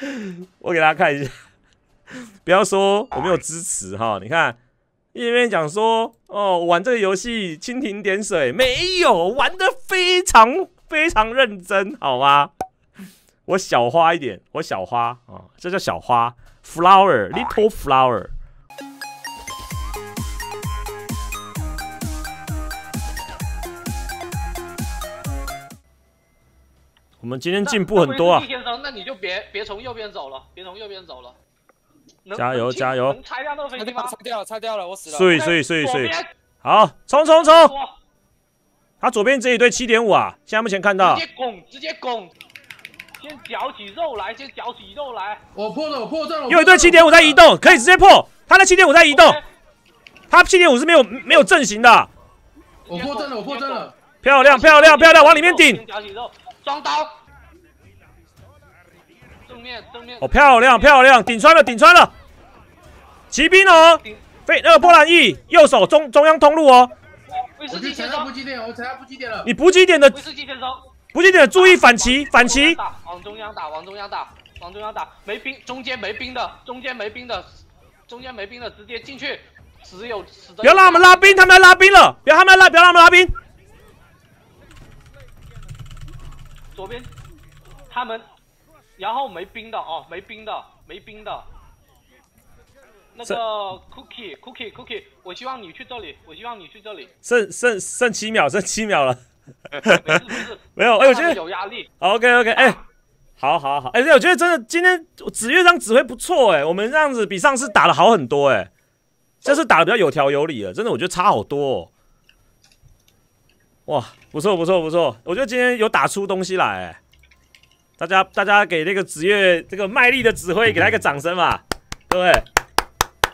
我给大家看一下，不要说我没有支持哈，你看，一边讲说哦玩这个游戏蜻蜓点水没有，玩的非常非常认真，好吗？我小花一点，我小花啊，这叫小花，flower little flower。我们今天进步很多啊！李先生，那你就别别从右边走了，别从右边走了。加油加油！拆掉那个飞机吗？拆掉了，拆掉了，我死了。碎碎碎碎，好，冲冲冲！他左边这一堆七点五啊，现在目前看到。直接拱，直接拱，先搅起肉来，先搅起肉来。我破了，我破阵了。有一堆七点五在移动，可以直接破。他的七点五在移动，他七点五是没有没有阵型的。我破阵了，我破阵了。漂亮漂亮漂亮，往里面顶。装刀。哦，漂亮漂亮，顶穿了顶穿了，骑兵哦，飞那个波兰翼，右手中中央通路哦。你补给点的，补给点的注意反骑反骑。往中央打往中央打往中央打，没兵中间没兵的中间没兵的中间没兵的直接进去，只有。不要让他们拉兵，他们来拉兵了，不要他们拉，不要让他们拉兵。左边，他们。然后没冰的哦，没冰的，没冰的。那个 Cookie Cookie Cookie，我希望你去这里，我希望你去这里。剩剩剩七秒，剩七秒了。没有，哎，我觉得有压力。OK OK，哎，好，好，好，哎，我觉得真的，今天紫月长指挥不错，哎，我们这样子比上次打的好很多，哎，这次打的比较有条有理了，真的，我觉得差好多。哇，不错，不错，不错，我觉得今天有打出东西来。大家，大家给那个职业这个卖力的指挥，给他一个掌声嘛，各位，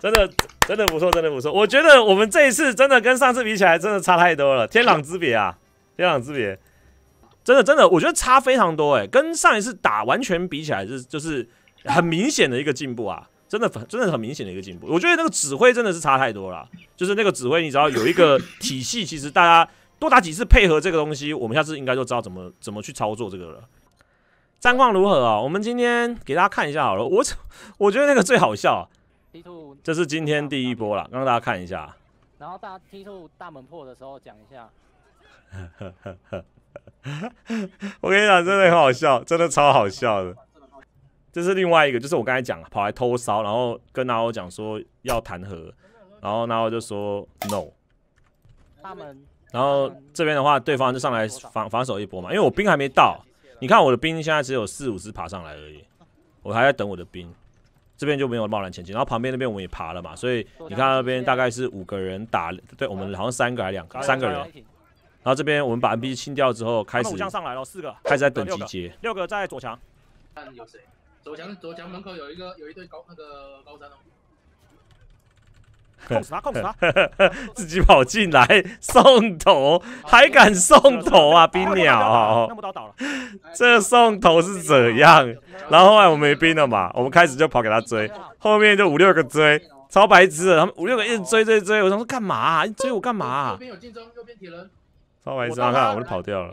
真的，真的不错，真的不错。我觉得我们这一次真的跟上次比起来，真的差太多了，天壤之别啊，天壤之别。真的，真的，我觉得差非常多哎，跟上一次打完全比起来是就是很明显的一个进步啊，真的，真的很明显的一个进步。我觉得那个指挥真的是差太多了，就是那个指挥，你只要有一个体系，其实大家多打几次配合这个东西，我们下次应该就知道怎么怎么去操作这个了。战况如何啊？我们今天给大家看一下好了。我我觉得那个最好笑。T two，这是今天第一波了，让大家看一下。然后大 T two 大门破的时候讲一下。我跟你讲，真的很好笑，真的超好笑的。这是另外一个，就是我刚才讲跑来偷烧，然后跟拿我讲说要弹劾，然后拿我就说 no。他们，然后这边的话，对方就上来反防守一波嘛，因为我兵还没到。你看我的兵现在只有四五只爬上来而已，我还在等我的兵，这边就没有贸然前进。然后旁边那边我们也爬了嘛，所以你看那边大概是五个人打，对我们好像三个还两个，三个人。然后这边我们把 n p c 清掉之后开始。上来了四个，开始在等集结。六个在左墙，看有谁？左墙左墙门口有一个有一队高那个高山哦。控死他，控死他，自己跑进来送头，还敢送头啊，冰鸟！倒了，这送头是怎样？然后后来我没冰了嘛，我们开始就跑给他追，后面就五六个追，超白痴的，他们五六个一直追追追，我想说干嘛？你追我干嘛？这边有竞争，右边铁人，超白痴啊！看，我都跑掉了。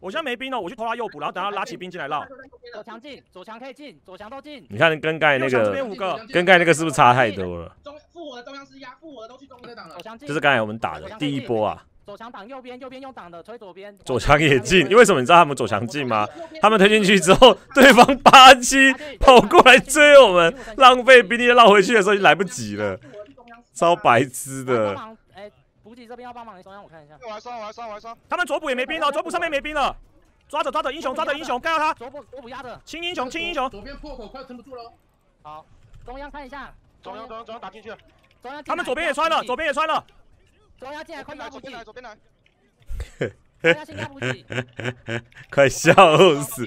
我现在没兵了，我去拖他右补，然后等他拉起兵进来绕。左墙进，左墙可以进，左墙都进。你看跟盖那个，跟盖那个是不是差太多了？中复活中央是压，复活都去中路挡了。左强进，就是刚才我们打的第一波啊。左墙挡右边，右边用挡的推左边。左墙也进，因为什么？你知道他们左墙进吗？他们推进去之后，对方八七跑过来追我们，浪费兵力绕回去的时候就来不及了，超白痴的。补给这边要帮忙，中央我看一下。我来刷，我来刷，我来刷。他们左补也没兵了，左补上面没兵了，抓着抓着英雄，抓着英雄干掉他。左补左补压着。清英雄，清英雄。左边破口快撑不住了。好，中央看一下。中央中央中央打进去。中央。他们左边也穿了，左边也穿了。中央进，来，快打进去，左边来，呵呵呵快笑死！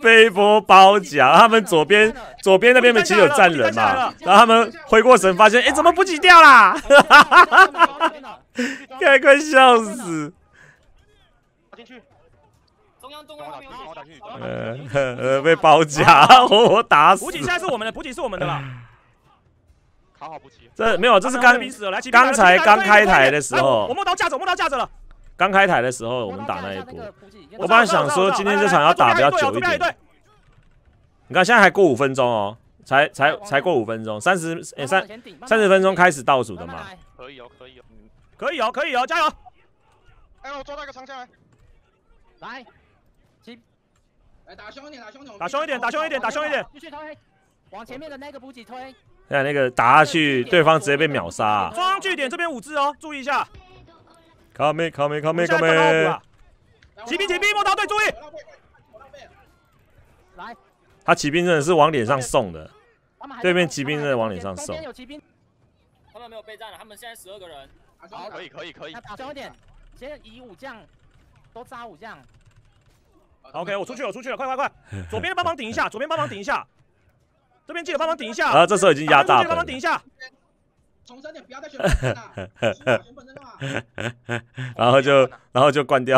背波包夹，他们左边左边那边没其实有站人嘛，然后他们回过神发现，哎，怎么不挤掉啦？快 快笑死！打进去，中央呃 呃，被包夹，我 我打死。补给现在是我们的，补给是我们的了。卡好补给。这没有，这是刚刚才刚开台的时候。我摸刀架着，摸刀架着了。刚开台的时候，我们打那一波。我本来想说，今天这场要打比较久一点。对。你看，现在还过五分钟哦，才才才过五分钟，三十三三十分钟开始倒数的嘛。可以哦，可以哦。可以哦，可以哦，加油！哎呦，抓到一个枪下来，来，起，来打凶一点，打凶一点，打凶一点，打凶一点，打凶一点，继续推，往前面的那个补给推。哎，那个打下去，对方直接被秒杀。装据点这边五只哦，注意一下。Come in，Come in，Come in，Come in。骑兵，骑兵，莫刀队，注意。来，他骑兵真的是往脸上送的。对面骑兵在往脸上送。有骑兵，他们没有备战了，他们现在十二个人。好，可以可以可以。大声一点，先以武将多扎武将。OK，我出去了，出去了，快快快！左边帮忙顶一下，左边帮忙顶一下，这边记得帮忙顶一下。啊，这时候已经压大了。帮忙顶一下。重生点，不要再选本 了。然后就然后就关掉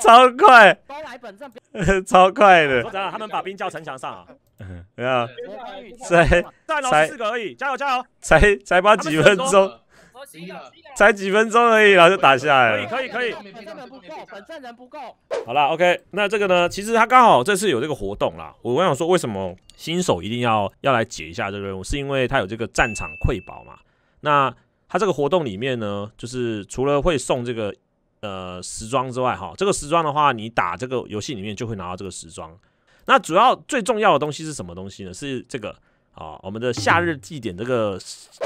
超快。来本超快的。怎他们把兵叫城墙上。啊。有。才才才四个而已，加油加油。才才挖几分钟。才几分钟而已然后就打下来。可以可以可以，根不够，本正人不够。好了，OK，那这个呢？其实他刚好这次有这个活动啦。我我想说，为什么新手一定要要来解一下这个任务？是因为他有这个战场馈宝嘛？那他这个活动里面呢，就是除了会送这个呃时装之外，哈，这个时装的话，你打这个游戏里面就会拿到这个时装。那主要最重要的东西是什么东西呢？是这个啊，我们的夏日祭典这个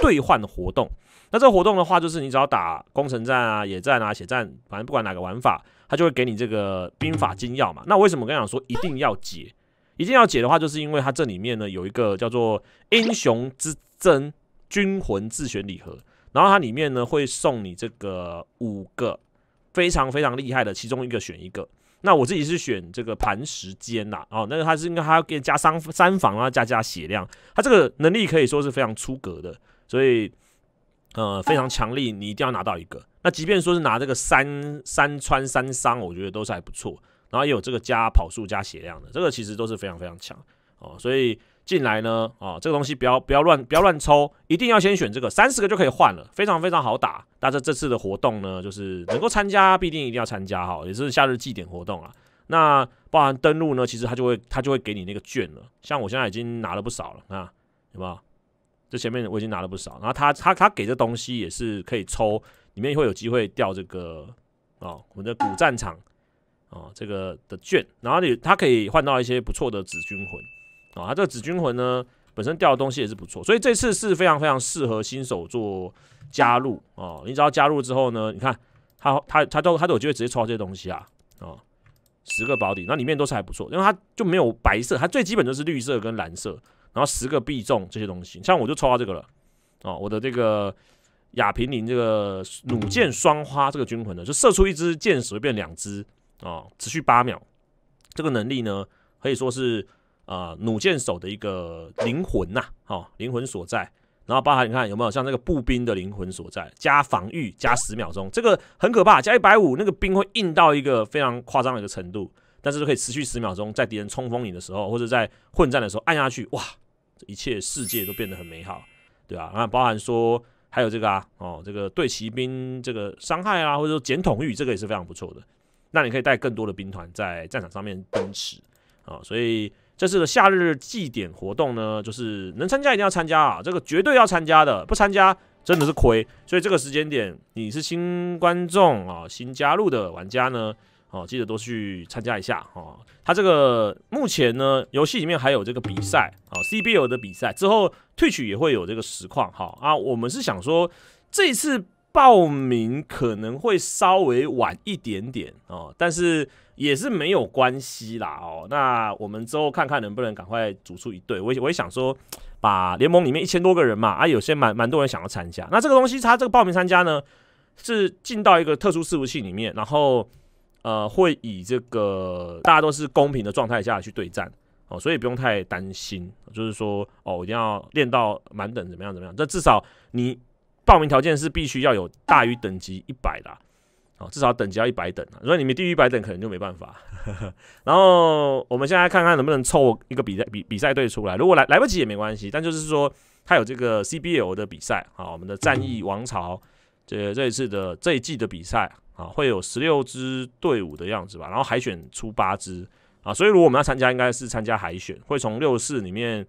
兑换活动。那这个活动的话，就是你只要打攻城战啊、野战啊、血战，反正不管哪个玩法，他就会给你这个兵法金钥嘛。那为什么我跟你讲说一定要解？一定要解的话，就是因为它这里面呢有一个叫做“英雄之争”军魂自选礼盒，然后它里面呢会送你这个五个非常非常厉害的，其中一个选一个。那我自己是选这个磐石坚呐，哦，那个它是因为它要给加三三防啊，加加血量，它这个能力可以说是非常出格的，所以。呃，非常强力，你一定要拿到一个。那即便说是拿这个三三穿三伤，我觉得都是还不错。然后也有这个加跑速加血量的，这个其实都是非常非常强哦。所以进来呢，啊，这个东西不要不要乱不要乱抽，一定要先选这个，三十个就可以换了，非常非常好打。大家这次的活动呢，就是能够参加，必定一定要参加哈，也是夏日祭典活动啊。那包含登录呢，其实他就会他就会给你那个券了。像我现在已经拿了不少了，啊，有没有？这前面我已经拿了不少，然后他他他给的东西也是可以抽，里面会有机会掉这个啊，我们的古战场啊这个的券，然后你他可以换到一些不错的紫军魂啊，他这个紫军魂呢本身掉的东西也是不错，所以这次是非常非常适合新手做加入啊，你只要加入之后呢，你看他他他都他都有机会直接抽这些东西啊啊，十个保底，那里面都是还不错，因为它就没有白色，它最基本就是绿色跟蓝色。然后十个必中这些东西，像我就抽到这个了，哦，我的这个亚平宁这个弩箭双花这个军魂呢，就射出一支箭矢变两支啊，持续八秒。这个能力呢可以说是呃弩箭手的一个灵魂呐，哦，灵魂所在。然后包含你看有没有像那个步兵的灵魂所在，加防御加十秒钟，这个很可怕，加一百五那个兵会硬到一个非常夸张的一个程度，但是可以持续十秒钟，在敌人冲锋你的时候或者在混战的时候按下去，哇！一切世界都变得很美好，对吧？那包含说还有这个啊，哦，这个对骑兵这个伤害啊，或者说减统御，这个也是非常不错的。那你可以带更多的兵团在战场上面奔驰啊。所以这次的夏日祭典活动呢，就是能参加一定要参加啊，这个绝对要参加的，不参加真的是亏。所以这个时间点，你是新观众啊，新加入的玩家呢？哦，记得多去参加一下哦。它这个目前呢，游戏里面还有这个比赛啊，CBL 的比赛之后，Twitch 也会有这个实况哈啊。我们是想说，这次报名可能会稍微晚一点点哦，但是也是没有关系啦哦。那我们之后看看能不能赶快组出一队。我也我也想说，把联盟里面一千多个人嘛啊，有些蛮蛮多人想要参加。那这个东西，它这个报名参加呢，是进到一个特殊伺服器里面，然后。呃，会以这个大家都是公平的状态下去对战哦，所以不用太担心，就是说哦，一定要练到满等怎么样怎么样。这至少你报名条件是必须要有大于等级一百的，哦，至少等级要一百等。啊！如果你们低于百等，可能就没办法。然后我们现在看看能不能凑一个比赛比比赛队出来。如果来来不及也没关系，但就是说他有这个 CBL 的比赛啊，我们的战役王朝这这一次的这一季的比赛。啊，会有十六支队伍的样子吧，然后海选出八支啊，所以如果我们要参加，应该是参加海选，会从六四里面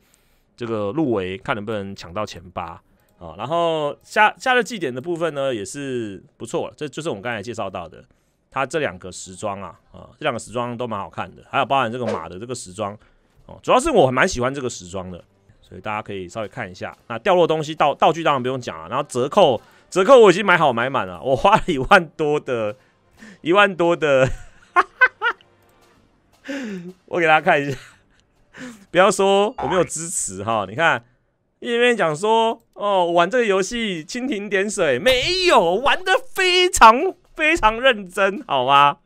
这个入围，看能不能抢到前八啊。然后夏夏日祭典的部分呢，也是不错，这就是我们刚才介绍到的，它这两个时装啊，啊这两个时装都蛮好看的，还有包含这个马的这个时装哦，主要是我蛮喜欢这个时装的，所以大家可以稍微看一下。那掉落东西道道具当然不用讲了，然后折扣。折扣我已经买好买满了，我花了一万多的，一万多的，我给大家看一下。不要说我没有支持哈，你看，一面讲说哦，玩这个游戏蜻蜓点水，没有玩的非常非常认真，好吗？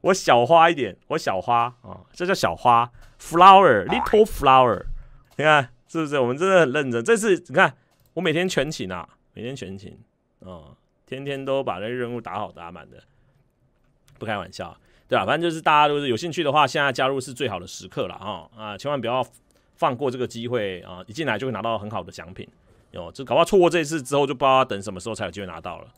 我小花一点，我小花啊，这叫小花 （flower），little flower。你看是不是？我们真的很认真。这次你看，我每天全勤啊。每天全勤，哦，天天都把那任务打好打满的，不开玩笑，对吧？反正就是大家如果是有兴趣的话，现在加入是最好的时刻了啊！啊，千万不要放过这个机会啊！一进来就会拿到很好的奖品，哦，这搞不好错过这一次之后，就不知道等什么时候才有机会拿到了。